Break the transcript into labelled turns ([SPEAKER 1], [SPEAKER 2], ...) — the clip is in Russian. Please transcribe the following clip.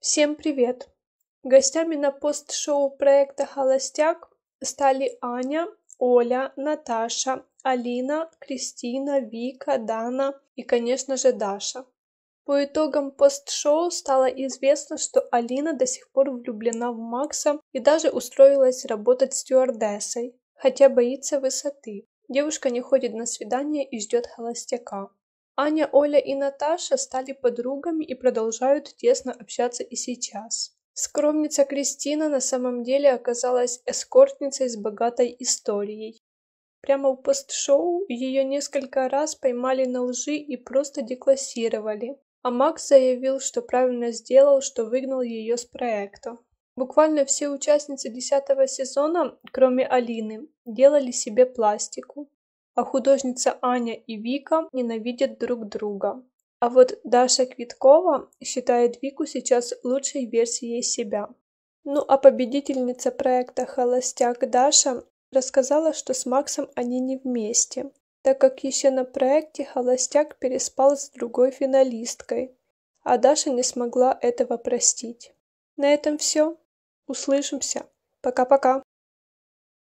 [SPEAKER 1] Всем привет! Гостями на пост-шоу проекта «Холостяк» стали Аня, Оля, Наташа, Алина, Кристина, Вика, Дана и, конечно же, Даша. По итогам пост-шоу стало известно, что Алина до сих пор влюблена в Макса и даже устроилась работать стюардессой, хотя боится высоты. Девушка не ходит на свидание и ждет холостяка. Аня, Оля и Наташа стали подругами и продолжают тесно общаться и сейчас. Скромница Кристина на самом деле оказалась эскортницей с богатой историей. Прямо в постшоу ее несколько раз поймали на лжи и просто деклассировали. А Макс заявил, что правильно сделал, что выгнал ее с проекта. Буквально все участницы десятого сезона, кроме Алины, делали себе пластику а художница Аня и Вика ненавидят друг друга. А вот Даша Квиткова считает Вику сейчас лучшей версией себя. Ну а победительница проекта «Холостяк» Даша рассказала, что с Максом они не вместе, так как еще на проекте «Холостяк» переспал с другой финалисткой, а Даша не смогла этого простить. На этом все. Услышимся. Пока-пока.